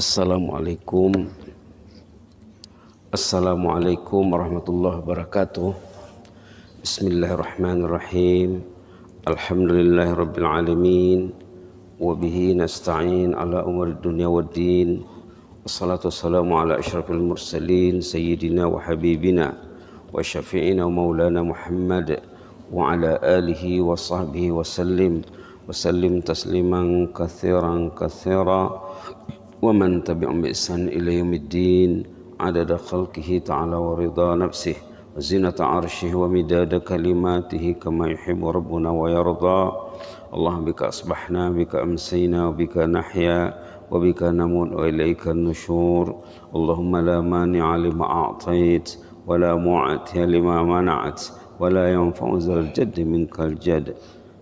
Assalamualaikum Assalamualaikum warahmatullahi wabarakatuh Bismillahirrahmanirrahim Alhamdulillahirrabbilalamin Wabihi nasta'in ala umar dunia wa din Assalatu wassalamu ala ashrafil mursalin Sayyidina wa habibina Wa syafi'ina wa maulana Muhammad Wa ala alihi wa sahbihi wa sallim Wa sallim tasliman kathiran kathira ومن تبعهم بإحسان إلى يوم الدين عدد خلقه تعالى ورضا نفسه وزنة عرشه ومداد كلماته كما يحب ربنا ويرضى اللهم بك أصبحنا بك أمسينا وبك نحيا وبك نموت وإليك النشور اللهم لا مانع لما أعطيت ولا معطي لما منعت ولا ينفع ذا الجد منك الجد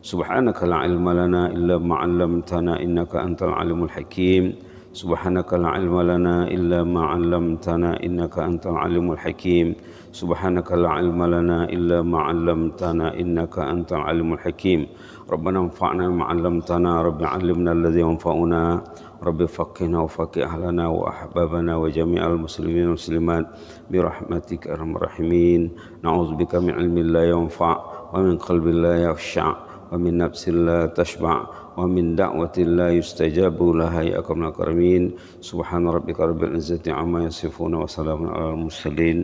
سبحانك لا علم لنا إلا ما علمتنا إنك أنت العلم الحكيم سبحانك لا علم لنا إلا ما علمتنا إنك أنت العلم الحكيم سبحانك لا علم لنا إلا ما علمتنا إنك أنت العلم الحكيم ربنا انفعنا ما علمتنا رب علمنا الذي ينفعنا رب فقنا وفق أهلنا وأحبابنا وجميع المسلمين والمسلمات برحمتك أرحم الراحمين نعوذ بك من علم لا ينفع ومن قلب لا يخشع ومن نفس لا تشبع ومن دعوة لا يستجاب لها يا أكرم الأكرمين سبحان ربك رب العزة عما يصفون وسلام على المرسلين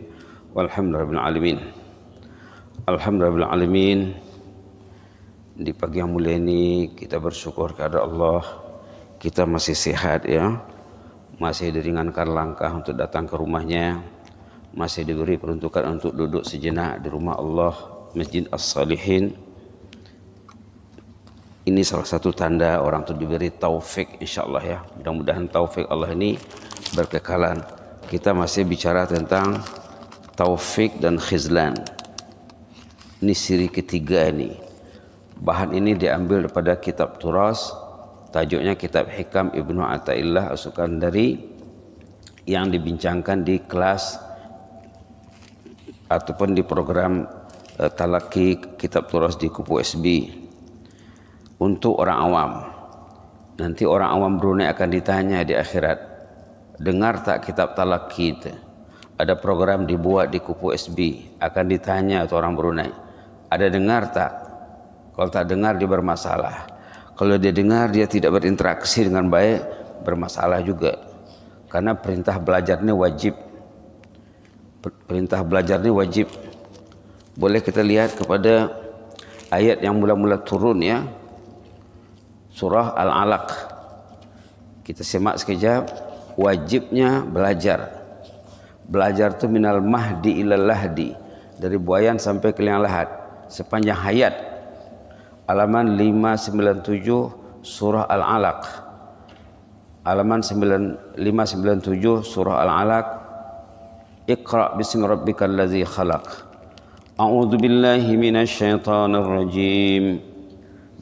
والحمد لله رب العالمين الحمد لله رب العالمين di pagi yang mulia ini kita bersyukur kepada Allah kita masih sehat ya masih diringankan langkah untuk datang ke rumahnya masih diberi peruntukan untuk duduk sejenak di rumah Allah Masjid As-Salihin ini salah satu tanda orang itu diberi taufik insya Allah ya mudah-mudahan taufik Allah ini berkekalan kita masih bicara tentang taufik dan khizlan ini siri ketiga ini bahan ini diambil daripada kitab Turas tajuknya kitab Hikam Ibnu Ata'illah asukan dari yang dibincangkan di kelas ataupun di program uh, talaki kitab Turas di Kupu SB untuk orang awam. Nanti orang awam Brunei akan ditanya di akhirat, dengar tak kitab talak kita? Ada program dibuat di kupu SB, akan ditanya orang Brunei, ada dengar tak? Kalau tak dengar dia bermasalah. Kalau dia dengar dia tidak berinteraksi dengan baik, bermasalah juga. Karena perintah belajarnya wajib. Perintah belajarnya wajib. Boleh kita lihat kepada ayat yang mula-mula turun ya surah Al-Alaq. Kita simak sekejap wajibnya belajar. Belajar itu minal mahdi ilal lahdi dari buayan sampai ke liang lahat sepanjang hayat. alaman 597 surah Al-Alaq. alaman 597 surah Al-Alaq. Iqra bismi rabbikal ladzi khalaq. A'udzu billahi minasy syaithanir rajim.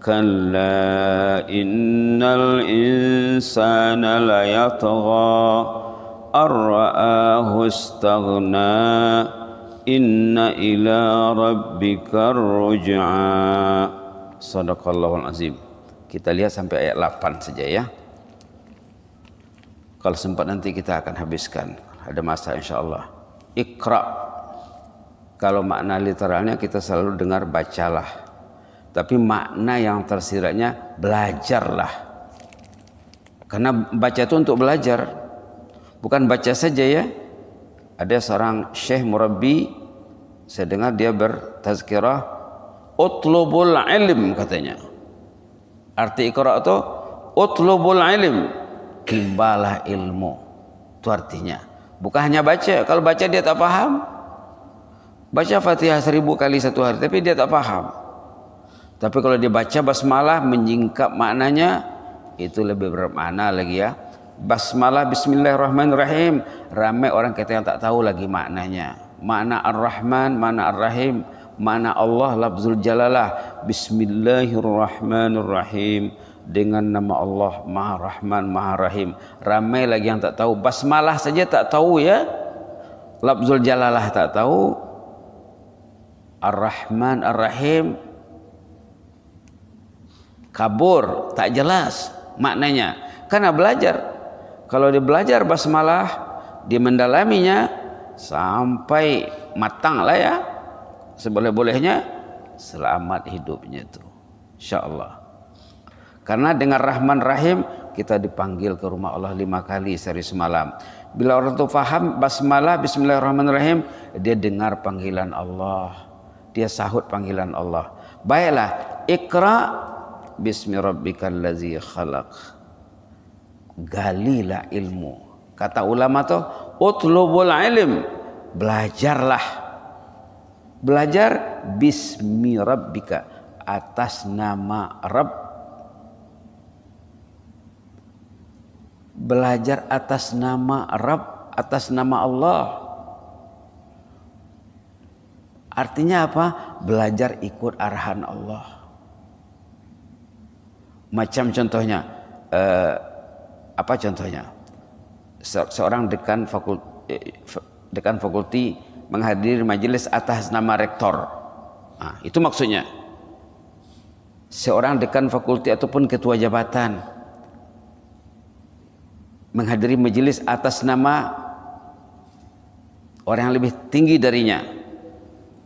كلا إن الإنسان ليطغى أن رآه استغنى إن إلى ربك الرجعى Sadaqallahul Azim. Kita lihat sampai ayat 8 saja ya. Kalau sempat nanti kita akan habiskan. Ada masa insya Allah. Ikra. Kalau makna literalnya kita selalu dengar bacalah tapi makna yang tersiratnya belajarlah. Karena baca itu untuk belajar, bukan baca saja ya. Ada seorang Syekh Murabi, saya dengar dia bertazkirah, utlubul ilm katanya. Arti ikra itu utlubul ilm, timbalah ilmu. Itu artinya. Bukan hanya baca, kalau baca dia tak paham. Baca Fatihah seribu kali satu hari, tapi dia tak paham. Tapi kalau dia baca basmalah menyingkap maknanya itu lebih bermakna lagi ya. Basmalah bismillahirrahmanirrahim. Ramai orang kata yang tak tahu lagi maknanya. Makna Ar-Rahman, makna Ar-Rahim, makna Allah lafzul jalalah. Bismillahirrahmanirrahim dengan nama Allah Maha Rahman Maha Rahim. Ramai lagi yang tak tahu basmalah saja tak tahu ya. Lafzul jalalah tak tahu. Ar-Rahman Ar-Rahim kabur, tak jelas maknanya. Karena belajar. Kalau dia belajar basmalah, dia mendalaminya sampai matang lah ya. Seboleh-bolehnya selamat hidupnya itu. Insya Allah. Karena dengan Rahman Rahim kita dipanggil ke rumah Allah lima kali sehari semalam. Bila orang itu faham basmalah bismillahirrahmanirrahim dia dengar panggilan Allah. Dia sahut panggilan Allah. Baiklah, ikra bismi rabbikal ladzi khalaq galilah ilmu kata ulama tuh utlubul ilm belajarlah belajar bismi rabbika atas nama Rabb belajar atas nama Rabb atas nama Allah artinya apa belajar ikut arahan Allah Macam contohnya eh, apa contohnya? Se seorang dekan fakulti, eh, eh, dekan fakulti menghadiri majelis atas nama rektor. Nah, itu maksudnya. Seorang dekan fakulti ataupun ketua jabatan menghadiri majelis atas nama orang yang lebih tinggi darinya.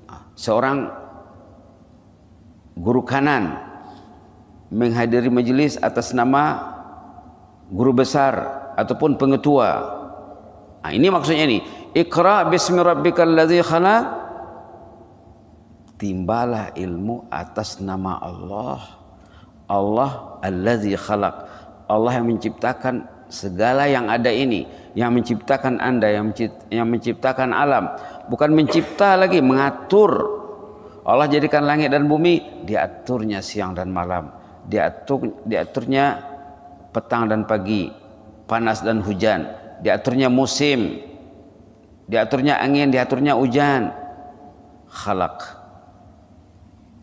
Ah, seorang guru kanan menghadiri majelis atas nama guru besar ataupun pengetua. Nah, ini maksudnya ini. Iqra bismi rabbikal ladzi khalaq. Timbalah ilmu atas nama Allah. Allah allazi khalaq. Allah yang menciptakan segala yang ada ini, yang menciptakan Anda, yang, yang menciptakan alam, bukan mencipta lagi, mengatur. Allah jadikan langit dan bumi, diaturnya siang dan malam diatur diaturnya petang dan pagi, panas dan hujan, diaturnya musim, diaturnya angin, diaturnya hujan. Khalaq.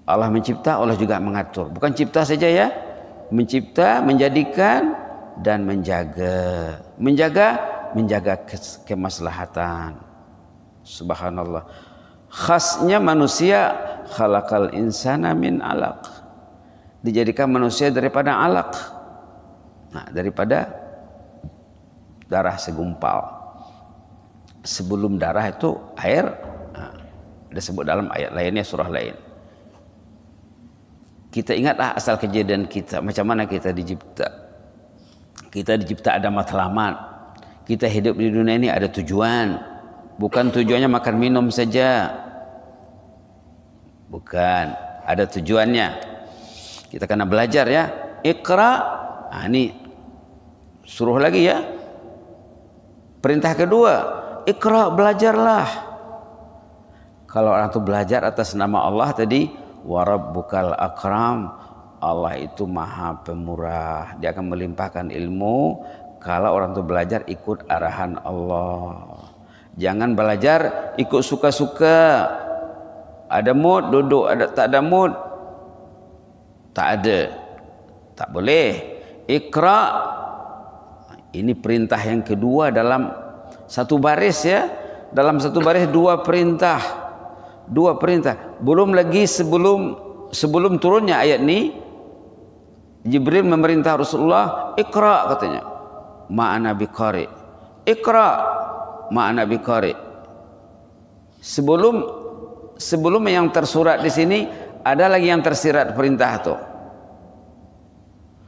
Allah mencipta, Allah juga mengatur. Bukan cipta saja ya, mencipta, menjadikan dan menjaga. Menjaga, menjaga kemaslahatan. Subhanallah. Khasnya manusia khalaqal insana min alaq dijadikan manusia daripada alak. Nah, daripada darah segumpal. Sebelum darah itu air nah, disebut dalam ayat lainnya surah lain. Kita ingatlah asal kejadian kita, macam mana kita dicipta. Kita dicipta ada matlamat. Kita hidup di dunia ini ada tujuan. Bukan tujuannya makan minum saja. Bukan, ada tujuannya kita kena belajar ya. ikra Nah, ini suruh lagi ya. Perintah kedua, ikra belajarlah. Kalau orang itu belajar atas nama Allah tadi, warab bukal akram. Allah itu maha pemurah. Dia akan melimpahkan ilmu kalau orang itu belajar ikut arahan Allah. Jangan belajar ikut suka-suka. Ada mood duduk, ada tak ada mood Tak ada. Tak boleh. Iqra. Ini perintah yang kedua dalam satu baris ya. Dalam satu baris dua perintah. Dua perintah. Belum lagi sebelum sebelum turunnya ayat ni, Jibril memerintah Rasulullah. Iqra katanya. Ma'ana biqari. Iqra. Ma'ana biqari. Sebelum sebelum yang tersurat di sini. ada lagi yang tersirat perintah tuh.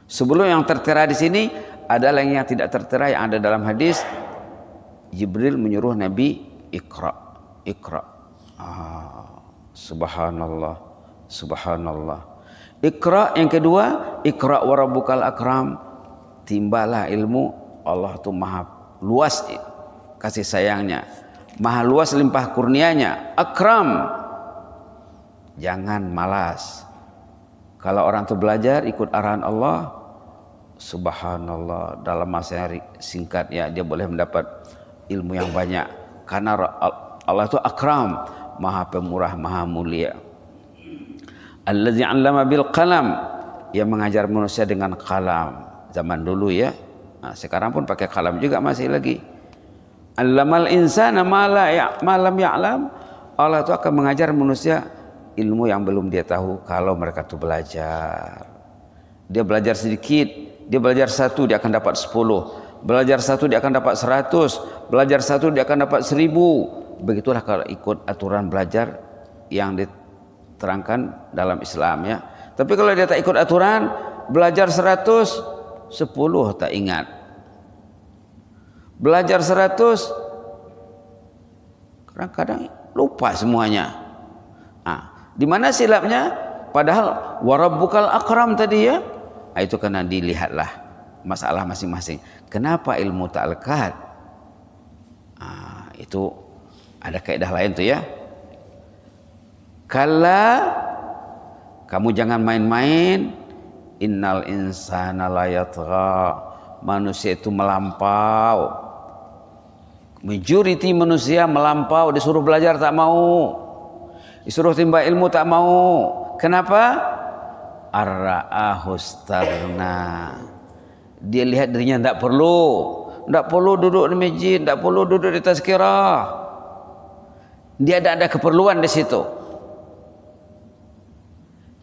Sebelum yang tertera di sini, ada lagi yang tidak tertera yang ada dalam hadis. Jibril menyuruh Nabi ikra, ikra. Ah, subhanallah, subhanallah. Ikra yang kedua, ikra warabukal akram. Timbalah ilmu Allah tuh maha luas kasih sayangnya. Maha luas limpah kurnianya. Akram Jangan malas. Kalau orang itu belajar ikut arahan Allah, subhanallah dalam masa yang singkat ya dia boleh mendapat ilmu yang banyak karena Allah itu akram, maha pemurah, maha mulia. Allazi 'allama bil qalam yang mengajar manusia dengan kalam zaman dulu ya. Nah, sekarang pun pakai kalam juga masih lagi. Allamal insana ma la ya, ya'lam. Allah itu akan mengajar manusia ilmu yang belum dia tahu kalau mereka tuh belajar. Dia belajar sedikit, dia belajar satu dia akan dapat sepuluh. Belajar satu dia akan dapat seratus. Belajar satu dia akan dapat seribu. Begitulah kalau ikut aturan belajar yang diterangkan dalam Islam ya. Tapi kalau dia tak ikut aturan, belajar seratus, sepuluh tak ingat. Belajar seratus, kadang-kadang lupa semuanya. Ah, di mana silapnya? Padahal warabbukal akram tadi ya. Nah, itu karena dilihatlah masalah masing-masing. Kenapa ilmu ta'alqat? Nah, itu ada kaedah lain tuh ya. Kala kamu jangan main-main. Innal insana layatgha. Manusia itu melampau. Majority manusia melampau disuruh belajar tak mau. Disuruh timba ilmu tak mau. Kenapa? Ar-ra'ahustarna. Dia lihat dirinya tak perlu. tak perlu duduk di meja. tak perlu duduk di tazkirah. Dia tak ada keperluan di situ.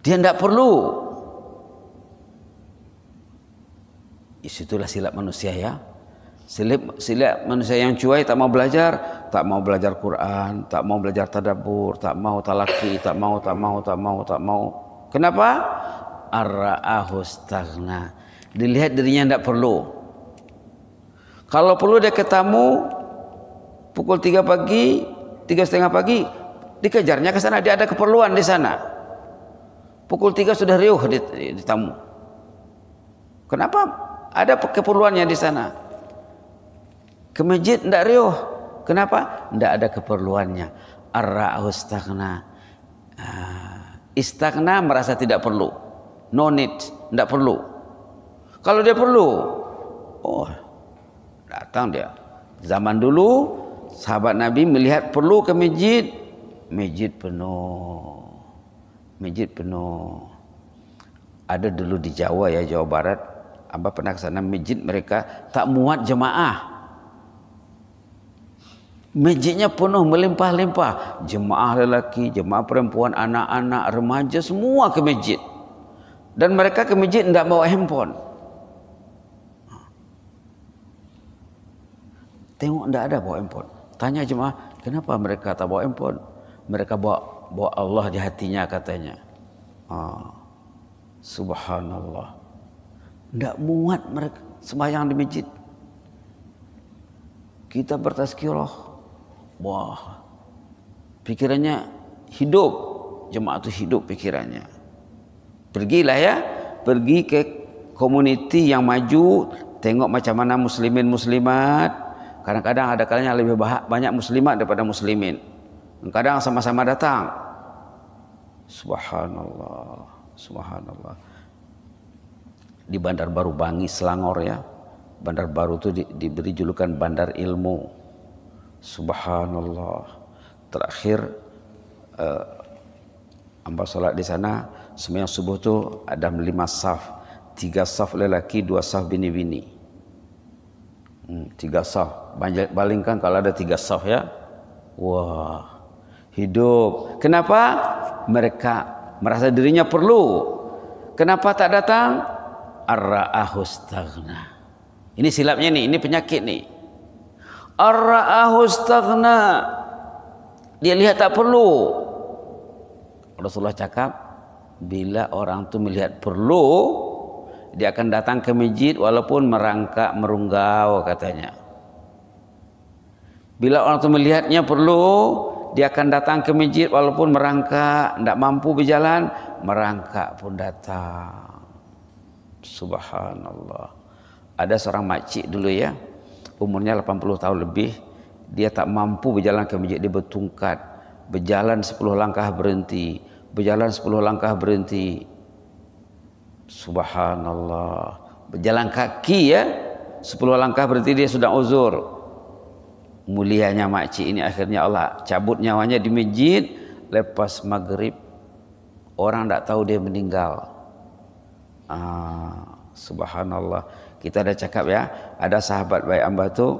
Dia tak perlu. Disitulah silap manusia Ya. Silip, silip manusia yang cuai tak mau belajar, tak mau belajar Quran, tak mau belajar tadabur, tak mau talaki, tak mau, tak mau, tak mau, tak mau. Kenapa? Arra'ahu tagna Dilihat dirinya tidak perlu. Kalau perlu dia ketemu pukul 3 pagi, tiga setengah pagi, dikejarnya ke sana. Dia ada keperluan di sana. Pukul 3 sudah riuh di, di tamu. Kenapa? Ada keperluannya di sana. ke masjid tidak riuh. Kenapa? Tidak ada keperluannya. Arra'ahu istagna. Ah, istagna merasa tidak perlu. No need. Tidak perlu. Kalau dia perlu. Oh. Datang dia. Zaman dulu. Sahabat Nabi melihat perlu ke masjid. Masjid penuh. Masjid penuh. Ada dulu di Jawa ya. Jawa Barat. Abah pernah ke sana. Masjid mereka tak muat jemaah. Masjidnya penuh melimpah-limpah. Jemaah lelaki, jemaah perempuan, anak-anak, remaja semua ke masjid. Dan mereka ke masjid tidak bawa handphone. Tengok tidak ada bawa handphone. Tanya jemaah, kenapa mereka tak bawa handphone? Mereka bawa, bawa Allah di hatinya katanya. Ah, subhanallah. Tidak muat mereka sembahyang di masjid. Kita bertazkirah Wah, pikirannya hidup, jemaat itu hidup pikirannya. Pergilah ya, pergi ke community yang maju, tengok macam mana muslimin muslimat. Kadang-kadang ada kalanya lebih banyak muslimat daripada muslimin. Kadang sama-sama datang. Subhanallah, subhanallah. Di Bandar Baru Bangi Selangor ya. Bandar Baru itu di, diberi julukan Bandar Ilmu Subhanallah. Terakhir eh, amba salat di sana sembahyang subuh tu ada lima saf. Tiga saf lelaki, dua saf bini-bini. Hmm, tiga saf. Balingkan kalau ada tiga saf ya. Wah, hidup. Kenapa? Mereka merasa dirinya perlu. Kenapa tak datang? Ar-ra'ahu Ini silapnya nih, ini penyakit nih. Ar-ra'ahu staghna. Dia lihat tak perlu. Rasulullah cakap, bila orang tu melihat perlu, dia akan datang ke masjid walaupun merangkak merunggau katanya. Bila orang tu melihatnya perlu, dia akan datang ke masjid walaupun merangkak tidak mampu berjalan, merangkak pun datang. Subhanallah. Ada seorang makcik dulu ya, umurnya 80 tahun lebih, dia tak mampu berjalan ke masjid, dia bertungkat, berjalan 10 langkah berhenti, berjalan 10 langkah berhenti. Subhanallah. Berjalan kaki ya, 10 langkah berhenti dia sudah uzur. Mulianya makcik ini akhirnya Allah cabut nyawanya di masjid, lepas maghrib orang tak tahu dia meninggal. Ah, subhanallah. Kita ada cakap ya, ada sahabat baik hamba tu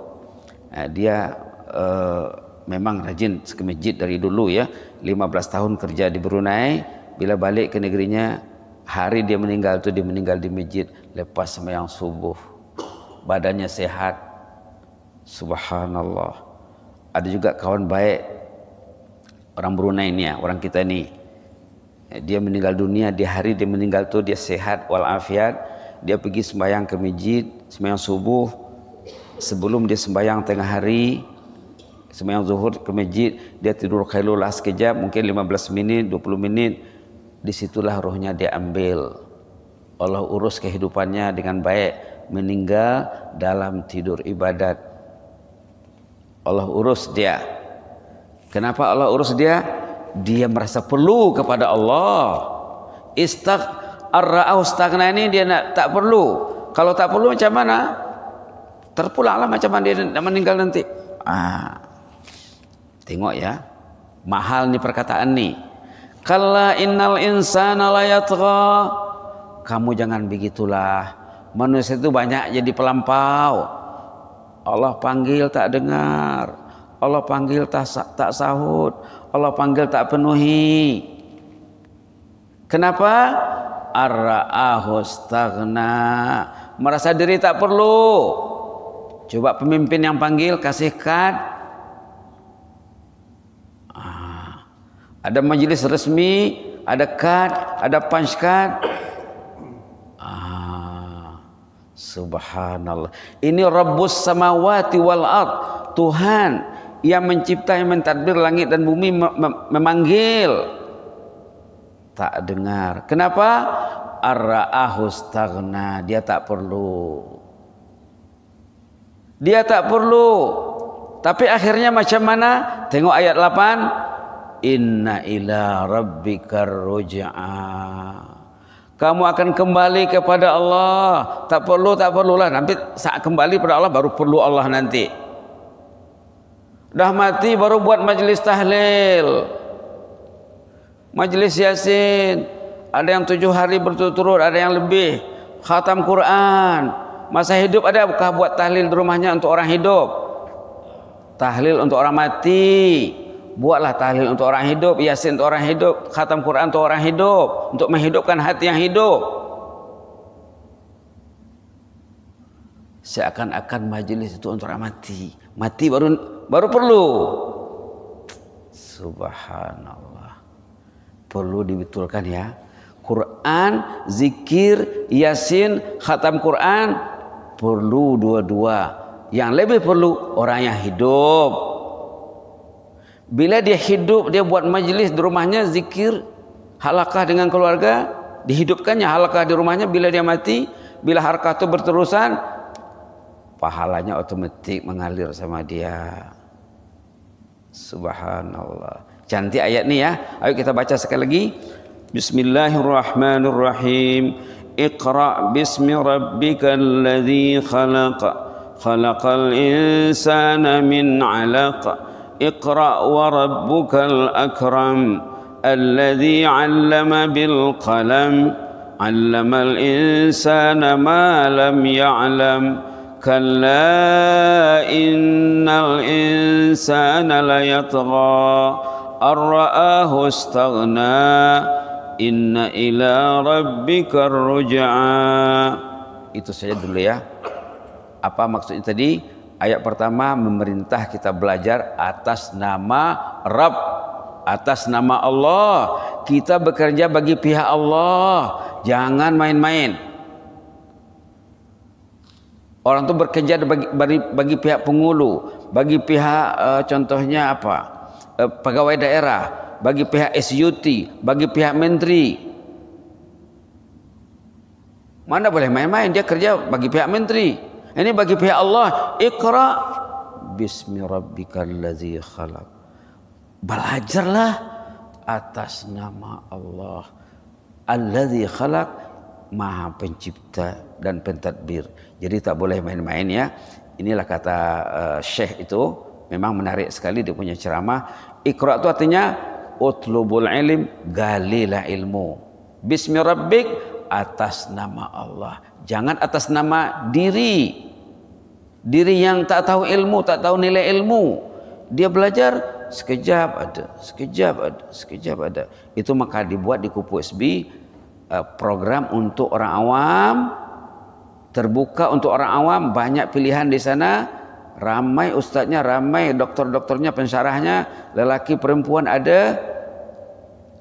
eh, dia eh, memang rajin ke masjid dari dulu ya. 15 tahun kerja di Brunei, bila balik ke negerinya hari dia meninggal tu dia meninggal di masjid lepas sembahyang subuh. Badannya sehat. Subhanallah. Ada juga kawan baik orang Brunei ini ya, orang kita ini. Eh, dia meninggal dunia di hari dia meninggal tu dia sehat walafiat dia pergi sembahyang ke masjid, sembahyang subuh. Sebelum dia sembahyang tengah hari, sembahyang zuhur ke masjid, dia tidur khailulah sekejap, mungkin 15 menit, 20 menit. Disitulah rohnya dia ambil. Allah urus kehidupannya dengan baik. Meninggal dalam tidur ibadat. Allah urus dia. Kenapa Allah urus dia? Dia merasa perlu kepada Allah. Istag ar-ra'au stagna ini dia nak, tak perlu. Kalau tak perlu macam mana? Terpulanglah macam mana dia meninggal nanti. Ah. Tengok ya. Mahal ni perkataan ni. Kalla innal insana la yatgha. Kamu jangan begitulah. Manusia itu banyak jadi pelampau. Allah panggil tak dengar. Allah panggil tak, tak sahut. Allah panggil tak penuhi. Kenapa? arra'ahu staghna merasa diri tak perlu coba pemimpin yang panggil kasih kad ah, ada majelis resmi ada kad ada punch card ah, subhanallah ini rabbus samawati wal ard Tuhan yang mencipta yang mentadbir langit dan bumi mem memanggil tak dengar. Kenapa? Ar-ra'ahu staghna. Dia tak perlu. Dia tak perlu. Tapi akhirnya macam mana? Tengok ayat 8. Inna ila rabbikar ruj'a. Kamu akan kembali kepada Allah. Tak perlu, tak perlulah. Nanti saat kembali kepada Allah baru perlu Allah nanti. Dah mati baru buat majlis tahlil. Tahlil. Majlis Yasin Ada yang tujuh hari berturut-turut Ada yang lebih Khatam Quran Masa hidup ada bukan buat tahlil di rumahnya untuk orang hidup Tahlil untuk orang mati Buatlah tahlil untuk orang hidup Yasin untuk orang hidup Khatam Quran untuk orang hidup Untuk menghidupkan hati yang hidup Seakan-akan majlis itu untuk orang mati Mati baru baru perlu Subhanallah perlu dibetulkan ya. Quran, zikir, yasin, khatam Quran perlu dua-dua. Yang lebih perlu orang yang hidup. Bila dia hidup, dia buat majelis di rumahnya zikir, halakah dengan keluarga, dihidupkannya halakah di rumahnya bila dia mati, bila harkat itu berterusan, pahalanya otomatis mengalir sama dia. Subhanallah. Cantik ayat ni ya. Ayo kita baca sekali lagi. Bismillahirrahmanirrahim. Iqra bismi rabbikal ladzi khalaq. Khalaqal insana min 'alaq. Iqra wa rabbukal akram. Alladzi 'allama bil qalam. 'Allamal insana ma lam ya'lam. Ya كلا إن الإنسان ليطغى arra'ahu istaghna inna ila rabbika ruj'a itu saja dulu ya apa maksudnya tadi ayat pertama memerintah kita belajar atas nama Rabb atas nama Allah kita bekerja bagi pihak Allah jangan main-main orang itu bekerja bagi, bagi, bagi pihak pengulu bagi pihak e, contohnya apa Eh, pegawai daerah, bagi pihak SUT, bagi pihak menteri. Mana boleh main-main dia kerja bagi pihak menteri. Ini bagi pihak Allah, Iqra bismi rabbikal khalaq. Belajarlah atas nama Allah. Alladzi khalaq Maha Pencipta dan Pentadbir. Jadi tak boleh main-main ya. Inilah kata uh, Syekh itu memang menarik sekali dia punya ceramah Iqra itu artinya utlubul ilim galilah ilmu. Bismi rabbik atas nama Allah. Jangan atas nama diri. Diri yang tak tahu ilmu, tak tahu nilai ilmu. Dia belajar sekejap ada, sekejap ada, sekejap ada. Itu maka dibuat di kupu SB eh, program untuk orang awam terbuka untuk orang awam banyak pilihan di sana ramai ustaznya, ramai doktor-doktornya, pensyarahnya, lelaki perempuan ada.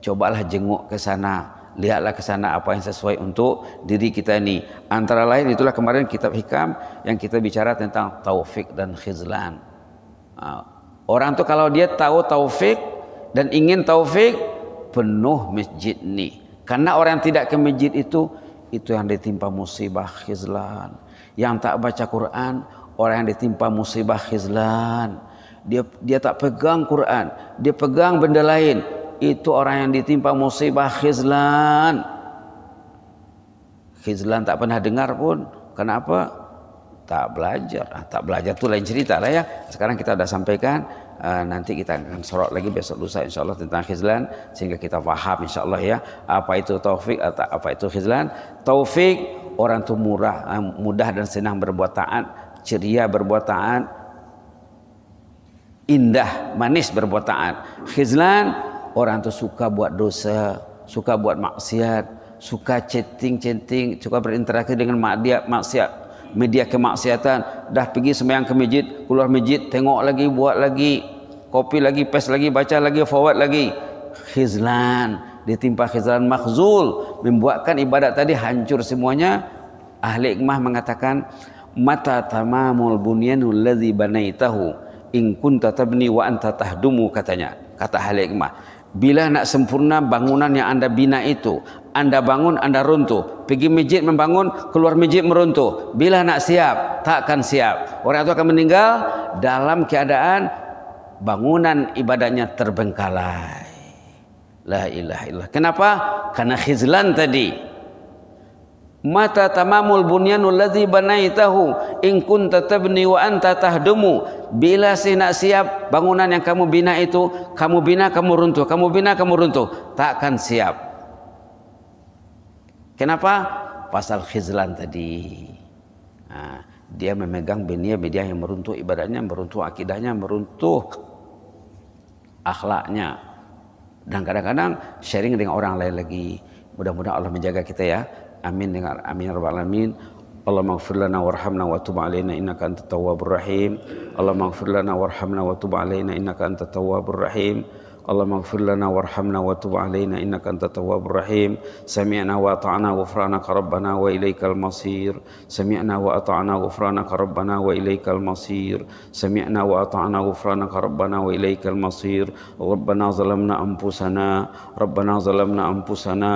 Cobalah jenguk ke sana, lihatlah ke sana apa yang sesuai untuk diri kita ini. Antara lain itulah kemarin kitab hikam yang kita bicara tentang taufik dan khizlan. Ha. Orang tuh kalau dia tahu taufik dan ingin taufik, penuh masjid ini. Karena orang yang tidak ke masjid itu, itu yang ditimpa musibah khizlan. Yang tak baca Quran, orang yang ditimpa musibah khizlan dia dia tak pegang Quran dia pegang benda lain itu orang yang ditimpa musibah khizlan khizlan tak pernah dengar pun kenapa tak belajar nah, tak belajar itu lain cerita lah ya sekarang kita sudah sampaikan uh, nanti kita akan sorot lagi besok lusa insya Allah tentang khizlan sehingga kita faham insya Allah ya apa itu taufik atau apa itu khizlan taufik orang itu murah ah, mudah dan senang berbuat taat ceria berbuat taat indah manis berbuat taat khizlan orang tu suka buat dosa suka buat maksiat suka chatting-chatting suka berinteraksi dengan media maksiat media kemaksiatan dah pergi sembahyang ke masjid keluar masjid tengok lagi buat lagi kopi lagi pes lagi baca lagi forward lagi khizlan ditimpa khizlan makhzul membuatkan ibadat tadi hancur semuanya ahli ikmah mengatakan mata tamamul bunyanul ladzi banaitahu in kunta tabni wa anta tahdumu katanya kata ahli hikmah bila nak sempurna bangunan yang anda bina itu anda bangun anda runtuh pergi masjid membangun keluar masjid meruntuh bila nak siap takkan siap orang itu akan meninggal dalam keadaan bangunan ibadahnya terbengkalai la ilaha illallah kenapa karena khizlan tadi Mata tamamul bunyanul ladzi banaitahu in kunta tabni wa anta tahdumu. Bila sih nak siap bangunan yang kamu bina itu, kamu bina kamu runtuh, kamu bina kamu runtuh, takkan siap. Kenapa? Pasal khizlan tadi. Nah, dia memegang benia media yang meruntuh ibadahnya, meruntuh akidahnya, meruntuh akhlaknya. Dan kadang-kadang sharing dengan orang lain lagi. Mudah-mudahan Allah menjaga kita ya. amin dengan amin ya rabbal alamin Allahumma ighfir lana warhamna wa tub alaina innaka antat tawwabur rahim Allahumma ighfir lana warhamna wa tub alaina innaka antat tawwabur rahim اللهم اغفر لنا وارحمنا وتب علينا إنك أنت التواب الرحيم سمعنا وأطعنا غفرانك ربنا وإليك المصير سمعنا وأطعنا غفرانك ربنا وإليك المصير سمعنا وأطعنا غفرانك ربنا وإليك المصير ربنا ظلمنا أنفسنا ربنا ظلمنا أنفسنا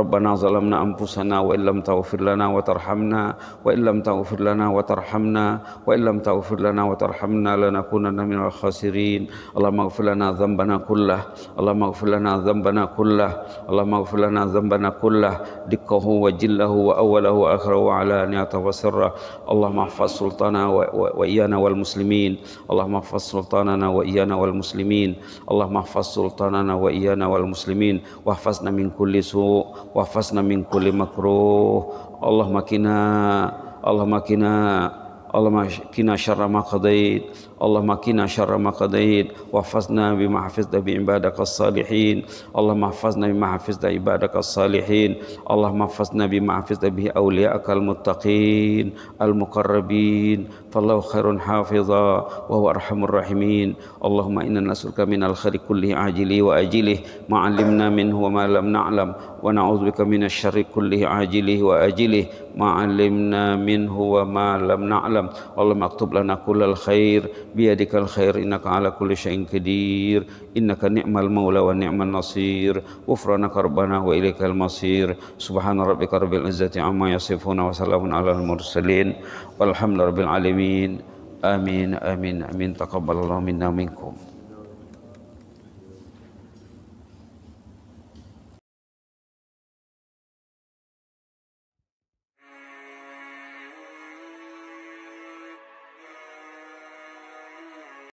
ربنا ظلمنا أنفسنا وإن لم تغفر لنا وترحمنا وإن لم تغفر لنا وترحمنا وإن لم تغفر لنا وترحمنا لنكونن من الخاسرين اللهم اغفر لنا ذنبنا كله كله اللهم اغفر لنا ذنبنا كله اللهم اغفر لنا ذنبنا كله دقه وجله وأوله وآخره وعلى نياته وسره اللهم احفظ سلطانا وإيانا والمسلمين اللهم احفظ سلطاننا وإيانا والمسلمين اللهم احفظ سلطاننا وإيانا والمسلمين واحفظنا من كل سوء واحفظنا من كل مكروه اللهم كنا اللهم كنا اللهم كنا شر ما قضيت اللهم كنا شر ما قضيت وحفظنا بما حفظت بعبادك الصالحين اللهم احفظنا بما حفظت عبادك الصالحين اللهم احفظنا بما حفظت به أولياءك المتقين المقربين فالله خير حافظا وهو أرحم الراحمين اللهم إنا نسألك من الخير كله عاجله وأجله ما علمنا منه وما لم نعلم ونعوذ بك من الشر كله عاجله وأجله ما علمنا منه وما لم نعلم اللهم اكتب لنا كل الخير biyadikal khair innaka ala kulli syai'in qadir innaka ni'mal maula wa ni'man nasir ghufranaka rabbana wa ilaikal masir subhana rabbika rabbil izzati amma yasifuna wa salamun alal mursalin walhamdulillahi rabbil alamin amin amin amin taqabbalallahu minna minkum